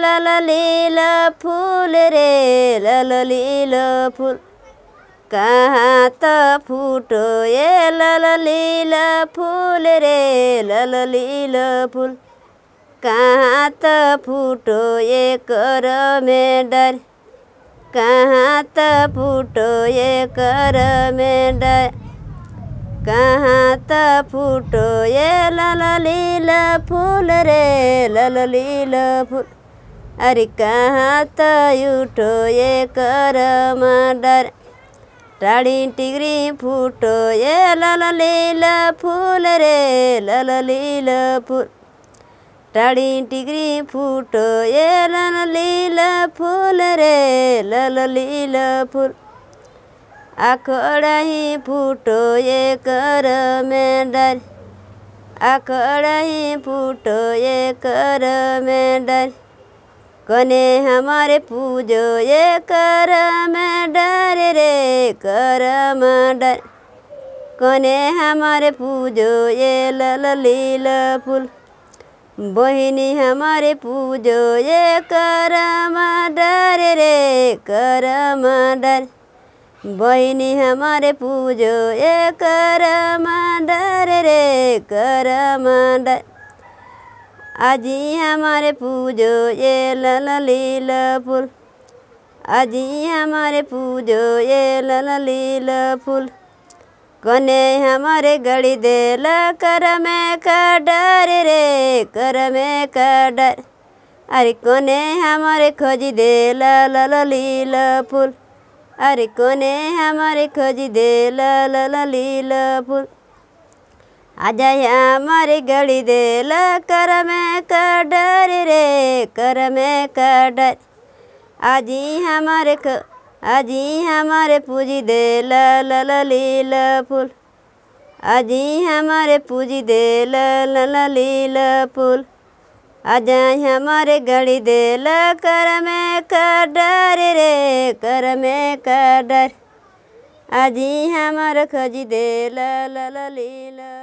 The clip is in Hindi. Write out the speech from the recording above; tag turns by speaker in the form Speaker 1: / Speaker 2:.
Speaker 1: ललिलो फुल रे ललिलो फुल कहाँ त फुटो ए ललिलो फुल रे ललिलो फुल कहाँ त फुटो एक मेडर कहाँ त फुटो एक मेडर कहाँ त फुटो ए ललिलो फुल रे ललिलो फुल अरे कहाँ तो उठो ये कर मर्डर टाड़ी टिगरी फूटो ये लल लीला फूल रे लल लीला फूल टाड़ी टिगरी फूटो ये लल लीला फूल रे लल लील फूल आखड़ा ही फूटो ये कर मेडर डर ही फूटो ये कर मेडर डर कने हमारे पूजो ये करम डर रे करम डर कने हमारे पूजो ये लल लील फूल बहिनी हमारे पूजो ये करम डर रे करम डर बहिनी हमारे पूजो ये करम डर रे करम डर अजी हमारे पूजो ये लील फूल अजी हमारे पूजो ये लील फूल कोने हमारे गड़ी दे ल कर में कडर रे कर में का डर अरे कोने हमारे खोज दे ल लललील फूल अरे कोने हमारे खोज दे ल लललील फूल अजय मर गड़ी दे कर में कडर रे कर में कडर अजी हमारे अजी हमारे पूजी दे ल ल लील फूल अजी हमारे पूजी दे ल ल लील फूल अजय हमारे गड़ी दे ल कर में कडर रे कर में कडर अजी हमर खजी दे ल ल लीला